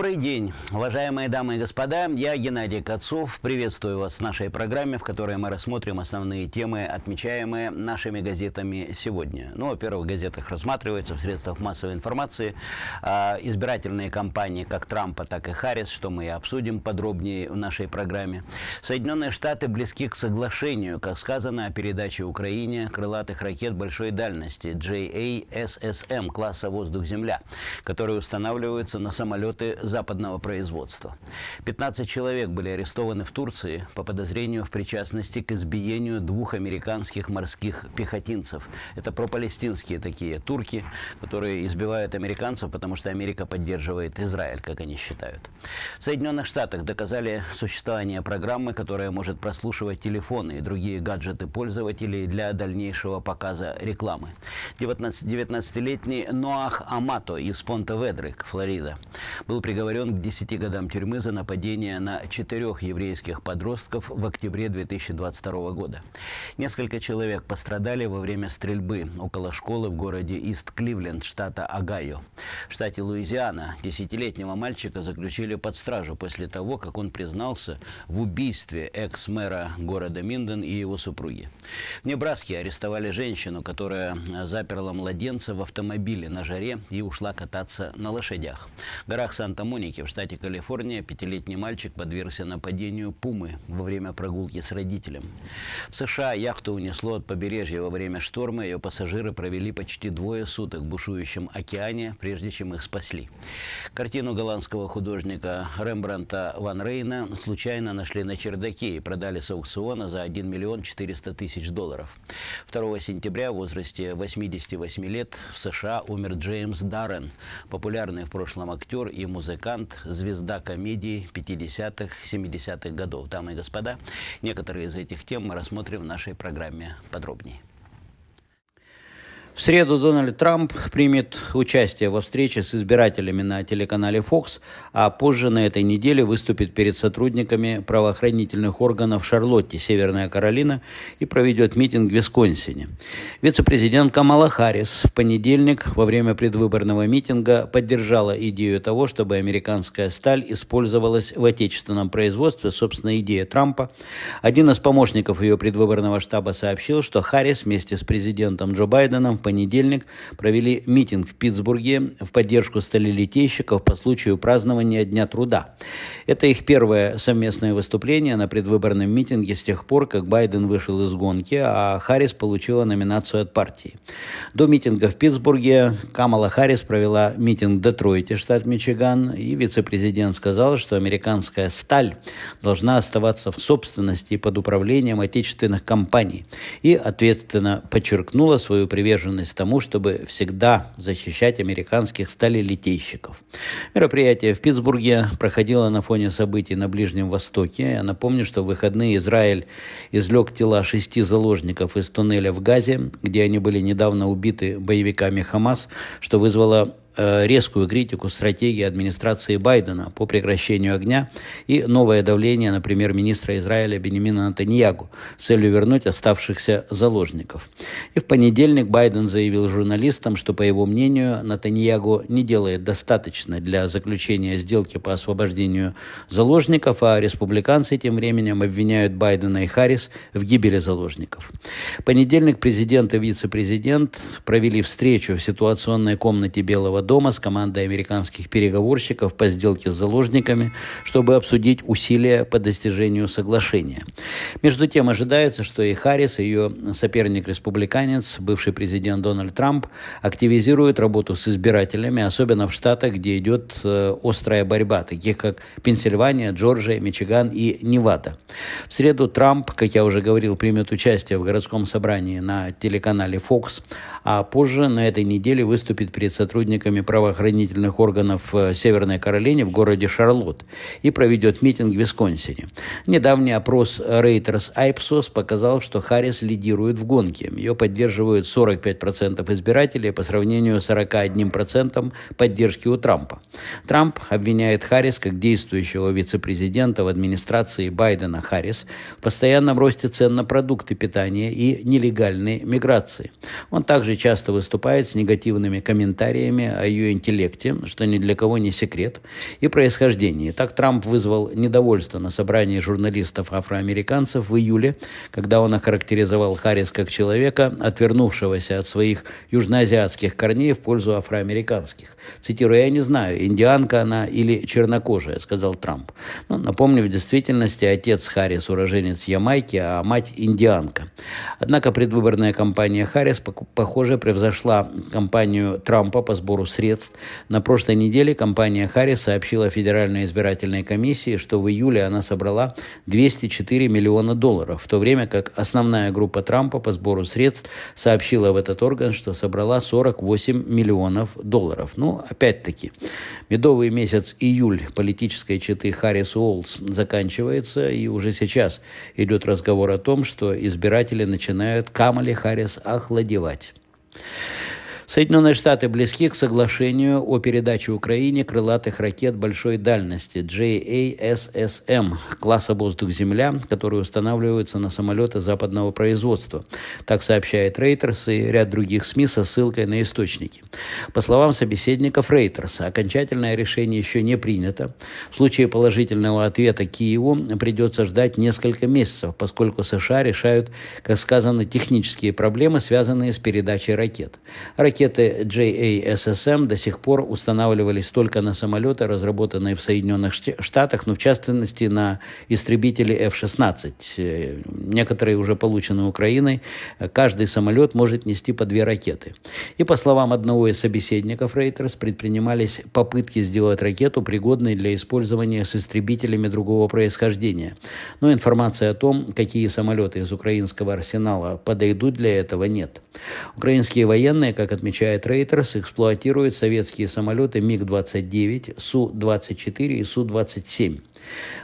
ಒಬ್ಬರು день, уважаемые дамы и господа. Я Геннадий Кацов. Приветствую вас в нашей программе, в которой мы рассмотрим основные темы, отмечаемые нашими газетами сегодня. Ну, во-первых, в газетах рассматриваются в средствах массовой информации э, избирательные кампании как Трампа, так и Харрис, что мы и обсудим подробнее в нашей программе. Соединенные Штаты близки к соглашению, как сказано, о передаче Украине крылатых ракет большой дальности JASSM эм, класса воздух-земля, которые устанавливаются на самолеты западных западного производства. 15 человек были арестованы в Турции по подозрению в причастности к избиению двух американских морских пехотинцев. Это пропалестинские такие турки, которые избивают американцев, потому что Америка поддерживает Израиль, как они считают. В Соединенных Штатах доказали существование программы, которая может прослушивать телефоны и другие гаджеты пользователей для дальнейшего показа рекламы. 19-летний Ноах Амато из Понта-Ведрик, Флорида, был приговорен приговорен к 10 годам тюрьмы за нападение на четырех еврейских подростков в октябре 2022 года. Несколько человек пострадали во время стрельбы около школы в городе Ист-Кливленд, штата Огайо. В штате Луизиана десятилетнего мальчика заключили под стражу после того, как он признался в убийстве экс-мэра города Минден и его супруги. В Небраске арестовали женщину, которая э, заперла младенца в автомобиле на жаре и ушла кататься на лошадях. В горах Санта-Моника Америки. В штате Калифорния пятилетний мальчик подвергся нападению пумы во время прогулки с родителем. В США яхту унесло от побережья во время шторма. Ее пассажиры провели почти двое суток в бушующем океане, прежде чем их спасли. Картину голландского художника Рембранта Ван Рейна случайно нашли на чердаке и продали с аукциона за 1 миллион 400 тысяч долларов. 2 сентября в возрасте 88 лет в США умер Джеймс Даррен, популярный в прошлом актер и музыкант, Талант, звезда комедии 50-х, 70-х годов. Дамы и господа, некоторые из этих тем мы рассмотрим в нашей программе подробнее. В среду Дональд Трамп примет участие во встрече с избирателями на телеканале Fox, а позже на этой неделе выступит перед сотрудниками правоохранительных органов Шарлотте, Северная Каролина, и проведет митинг в Висконсине. Вице-президент Камала Харрис в понедельник во время предвыборного митинга поддержала идею того, чтобы американская сталь использовалась в отечественном производстве, собственно, идея Трампа. Один из помощников ее предвыборного штаба сообщил, что Харрис вместе с президентом Джо Байденом понедельник провели митинг в Питтсбурге в поддержку сталелитейщиков по случаю празднования Дня труда. Это их первое совместное выступление на предвыборном митинге с тех пор, как Байден вышел из гонки, а Харрис получила номинацию от партии. До митинга в Питтсбурге Камала Харрис провела митинг в Детройте, штат Мичиган, и вице-президент сказал, что американская сталь должна оставаться в собственности под управлением отечественных компаний, и ответственно подчеркнула свою приверженность приверженность тому, чтобы всегда защищать американских сталелитейщиков. Мероприятие в Питтсбурге проходило на фоне событий на Ближнем Востоке. Я напомню, что в выходные Израиль излег тела шести заложников из туннеля в Газе, где они были недавно убиты боевиками Хамас, что вызвало Э, резкую критику стратегии администрации Байдена по прекращению огня и новое давление на премьер-министра Израиля Бенемина Натаньягу с целью вернуть оставшихся заложников. И в понедельник Байден заявил журналистам, что, по его мнению, Натаньягу не делает достаточно для заключения сделки по освобождению заложников, а республиканцы тем временем обвиняют Байдена и Харрис в гибели заложников. В понедельник президент и вице-президент провели встречу в ситуационной комнате Белого Белого дома с командой американских переговорщиков по сделке с заложниками, чтобы обсудить усилия по достижению соглашения. Между тем ожидается, что и Харрис, и ее соперник-республиканец, бывший президент Дональд Трамп, активизируют работу с избирателями, особенно в штатах, где идет э, острая борьба, таких как Пенсильвания, Джорджия, Мичиган и Невада. В среду Трамп, как я уже говорил, примет участие в городском собрании на телеканале Fox, а позже на этой неделе выступит перед сотрудниками сотрудниками правоохранительных органов э, Северной Каролине в городе Шарлотт и проведет митинг в Висконсине. Недавний опрос Reuters Ipsos показал, что Харрис лидирует в гонке. Ее поддерживают 45% избирателей по сравнению с 41% поддержки у Трампа. Трамп обвиняет Харрис как действующего вице-президента в администрации Байдена Харрис в постоянном росте цен на продукты питания и нелегальной миграции. Он также часто выступает с негативными комментариями о ее интеллекте, что ни для кого не секрет, и происхождении. Так Трамп вызвал недовольство на собрании журналистов-афроамериканцев в июле, когда он охарактеризовал Харрис как человека, отвернувшегося от своих южноазиатских корней в пользу афроамериканских. Цитирую, «Я не знаю, индианка она или чернокожая», — сказал Трамп. Но, напомню, в действительности отец Харрис уроженец Ямайки, а мать индианка. Однако предвыборная кампания Харрис, похоже, превзошла кампанию Трампа по сбору средств. На прошлой неделе компания Харрис сообщила Федеральной избирательной комиссии, что в июле она собрала 204 миллиона долларов, в то время как основная группа Трампа по сбору средств сообщила в этот орган, что собрала 48 миллионов долларов. Ну, опять-таки, медовый месяц июль политической четы Харрис Уолтс заканчивается, и уже сейчас идет разговор о том, что избиратели начинают Камали Харрис охладевать. Соединенные Штаты близки к соглашению о передаче Украине крылатых ракет большой дальности JASSM эм, класса «Воздух-Земля», которые устанавливаются на самолеты западного производства. Так сообщает Reuters и ряд других СМИ со ссылкой на источники. По словам собеседников Reuters, окончательное решение еще не принято. В случае положительного ответа Киеву придется ждать несколько месяцев, поскольку США решают, как сказано, технические проблемы, связанные с передачей ракет. Ракеты Ракеты JASSM эм до сих пор устанавливались только на самолеты, разработанные в Соединенных Штатах, но в частности на истребители F-16. Э, некоторые уже получены Украиной. Каждый самолет может нести по две ракеты. И по словам одного из собеседников Reuters, предпринимались попытки сделать ракету пригодной для использования с истребителями другого происхождения. Но информации о том, какие самолеты из украинского арсенала подойдут для этого, нет. Украинские военные, как отмечают, отмечает Рейтерс, эксплуатирует советские самолеты МиГ-29, Су-24 и Су-27.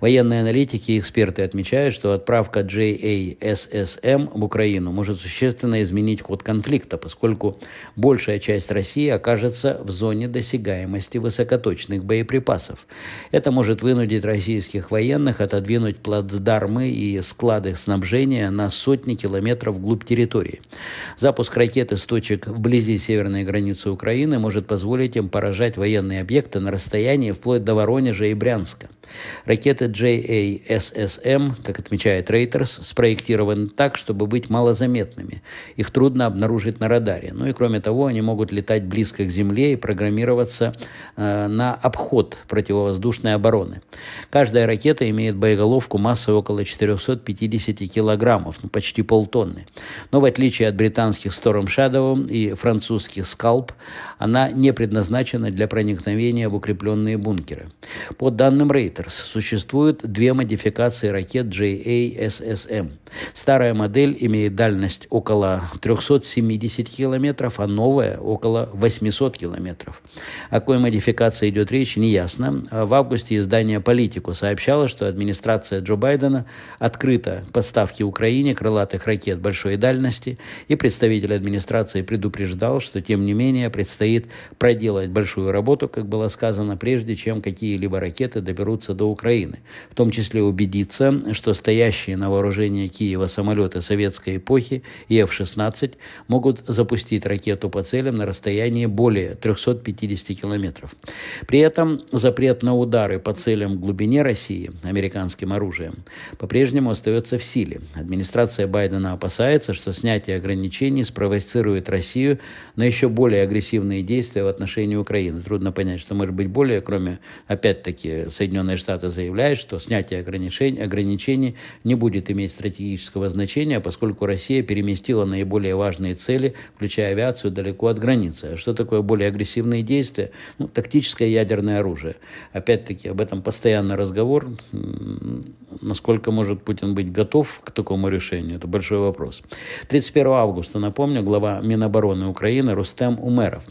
Военные аналитики и эксперты отмечают, что отправка JASSM эм в Украину может существенно изменить ход конфликта, поскольку большая часть России окажется в зоне досягаемости высокоточных боеприпасов. Это может вынудить российских военных отодвинуть плацдармы и склады снабжения на сотни километров вглубь территории. Запуск ракеты с точек вблизи северной границы Украины может позволить им поражать военные объекты на расстоянии вплоть до Воронежа и Брянска. Ракеты JASSM, эм, как отмечает Reuters, спроектированы так, чтобы быть малозаметными. Их трудно обнаружить на радаре. Ну и кроме того, они могут летать близко к Земле и программироваться э, на обход противовоздушной обороны. Каждая ракета имеет боеголовку массой около 450 килограммов, ну, почти полтонны. Но в отличие от британских Storm Shadow и французских Scalp, она не предназначена для проникновения в укрепленные бункеры. По данным Reuters, «Панкерс» существует две модификации ракет JASSM. Эм. Старая модель имеет дальность около 370 километров, а новая – около 800 километров. О какой модификации идет речь, неясно. В августе издание «Политику» сообщало, что администрация Джо Байдена открыта поставки Украине крылатых ракет большой дальности, и представитель администрации предупреждал, что, тем не менее, предстоит проделать большую работу, как было сказано, прежде чем какие-либо ракеты доберутся добраться до Украины, в том числе убедиться, что стоящие на вооружении Киева самолеты советской эпохи и F-16 могут запустить ракету по целям на расстоянии более 350 километров. При этом запрет на удары по целям в глубине России американским оружием по-прежнему остается в силе. Администрация Байдена опасается, что снятие ограничений спровоцирует Россию на еще более агрессивные действия в отношении Украины. Трудно понять, что может быть более, кроме, опять-таки, Соединенных Соединенные Штаты заявляют, что снятие ограничений, ограничений не будет иметь стратегического значения, поскольку Россия переместила наиболее важные цели, включая авиацию, далеко от границы. А что такое более агрессивные действия? Ну, тактическое ядерное оружие. Опять-таки, об этом постоянно разговор. Насколько может Путин быть готов к такому решению? Это большой вопрос. 31 августа, напомню, глава Минобороны Украины Рустем Умеров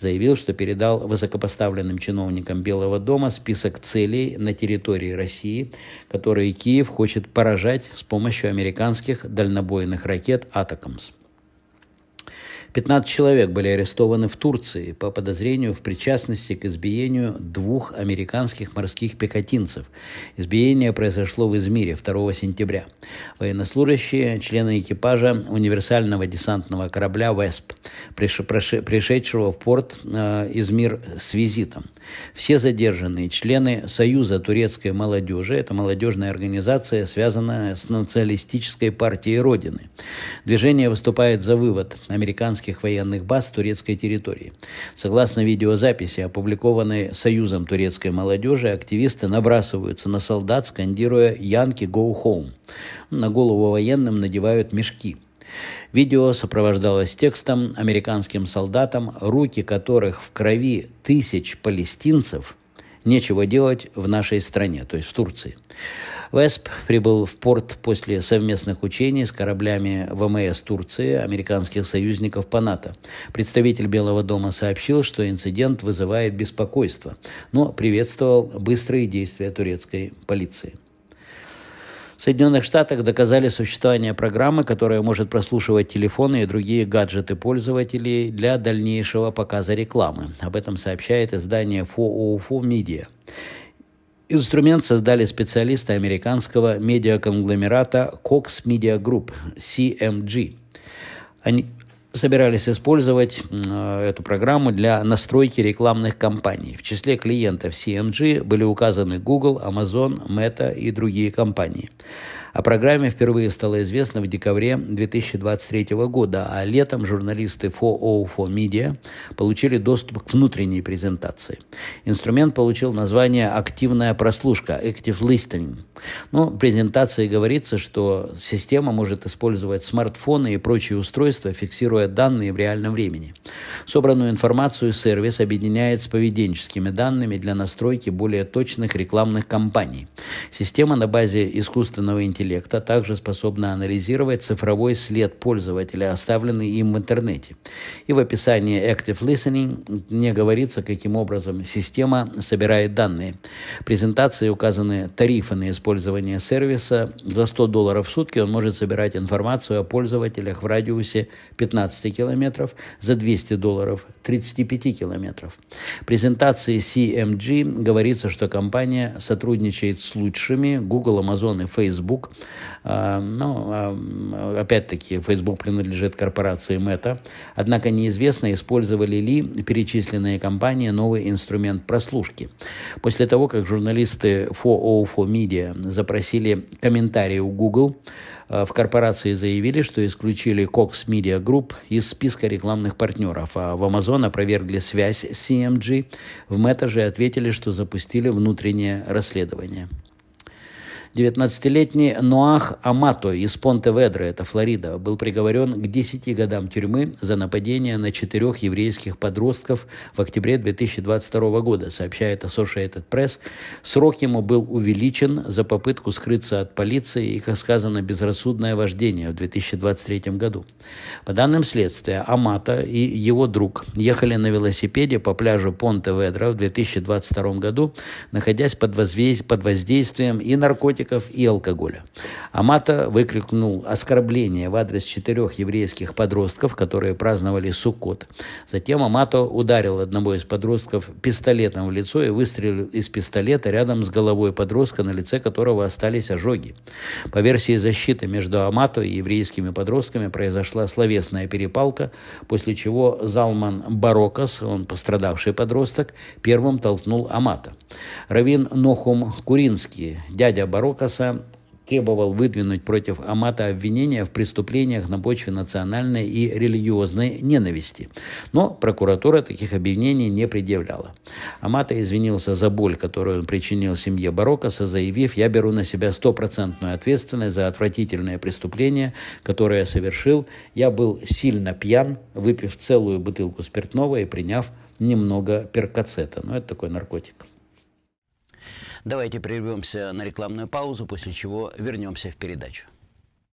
заявил, что передал высокопоставленным чиновникам Белого дома список целей, на территории России, которые Киев хочет поражать с помощью американских дальнобойных ракет «Атакамс». 15 человек были арестованы в Турции по подозрению в причастности к избиению двух американских морских пехотинцев. Избиение произошло в Измире 2 сентября. Военнослужащие, члены экипажа универсального десантного корабля «Весп», пришедшего в порт э, Измир с визитом. Все задержанные члены Союза турецкой молодежи, это молодежная организация, связанная с националистической партией Родины. Движение выступает за вывод американцев британских военных баз турецкой территории. Согласно видеозаписи, опубликованной Союзом турецкой молодежи, активисты набрасываются на солдат, скандируя «Янки, go home». На голову военным надевают мешки – Видео сопровождалось текстом «Американским солдатам, руки которых в крови тысяч палестинцев, нечего делать в нашей стране», то есть в Турции. Весп прибыл в порт после совместных учений с кораблями ВМС Турции, американских союзников по НАТО. Представитель Белого дома сообщил, что инцидент вызывает беспокойство, но приветствовал быстрые действия турецкой полиции. В Соединенных Штатах доказали существование программы, которая может прослушивать телефоны и другие гаджеты пользователей для дальнейшего показа рекламы. Об этом сообщает издание FOOFO Media. Инструмент создали специалисты американского медиаконгломерата Cox Media Group, CMG. Они собирались использовать э, эту программу для настройки рекламных кампаний. В числе клиентов CMG были указаны Google, Amazon, Meta и другие компании. О программе впервые стало известно в декабре 2023 года, а летом журналисты 404 Media получили доступ к внутренней презентации. Инструмент получил название «Активная прослушка» – Active Listening. Но ну, в презентации говорится, что система может использовать смартфоны и прочие устройства, фиксируя данные в реальном времени. Собранную информацию сервис объединяет с поведенческими данными для настройки более точных рекламных кампаний. Система на базе искусственного интеллекта интеллекта а также способна анализировать цифровой след пользователя, оставленный им в интернете. И в описании Active Listening не говорится, каким образом система собирает данные. В презентации указаны тарифы на использование сервиса. За 100 долларов в сутки он может собирать информацию о пользователях в радиусе 15 километров, за 200 долларов – 35 километров. В презентации CMG говорится, что компания сотрудничает с лучшими Google, Amazon и Facebook Э, Но, ну, э, опять-таки, Facebook принадлежит корпорации Meta. Однако неизвестно, использовали ли перечисленные компании новый инструмент прослушки. После того, как журналисты 404 Media запросили комментарии у Google, э, в корпорации заявили, что исключили Cox Media Group из списка рекламных партнеров, а в Amazon опровергли связь с CMG. В Meta же ответили, что запустили внутреннее расследование. 19-летний Ноах Амато из Понте-Ведро, это Флорида, был приговорен к 10 годам тюрьмы за нападение на четырех еврейских подростков в октябре 2022 года, сообщает Associated Press. Срок ему был увеличен за попытку скрыться от полиции и, как сказано, безрассудное вождение в 2023 году. По данным следствия, Амато и его друг ехали на велосипеде по пляжу Понте-Ведро в 2022 году, находясь под, воздействием и наркотиков наркотиков и алкоголя. Амата выкрикнул оскорбление в адрес четырех еврейских подростков, которые праздновали Суккот. Затем Амато ударил одного из подростков пистолетом в лицо и выстрелил из пистолета рядом с головой подростка, на лице которого остались ожоги. По версии защиты между Амато и еврейскими подростками произошла словесная перепалка, после чего Залман Барокас, он пострадавший подросток, первым толкнул Амата. Равин Нохум Куринский, дядя Барокас, Марокоса требовал выдвинуть против Амата обвинения в преступлениях на почве национальной и религиозной ненависти. Но прокуратура таких обвинений не предъявляла. Амата извинился за боль, которую он причинил семье Барокаса, заявив «Я беру на себя стопроцентную ответственность за отвратительное преступление, которое я совершил. Я был сильно пьян, выпив целую бутылку спиртного и приняв немного перкацета». Ну, это такой наркотик. Давайте прервемся на рекламную паузу, после чего вернемся в передачу.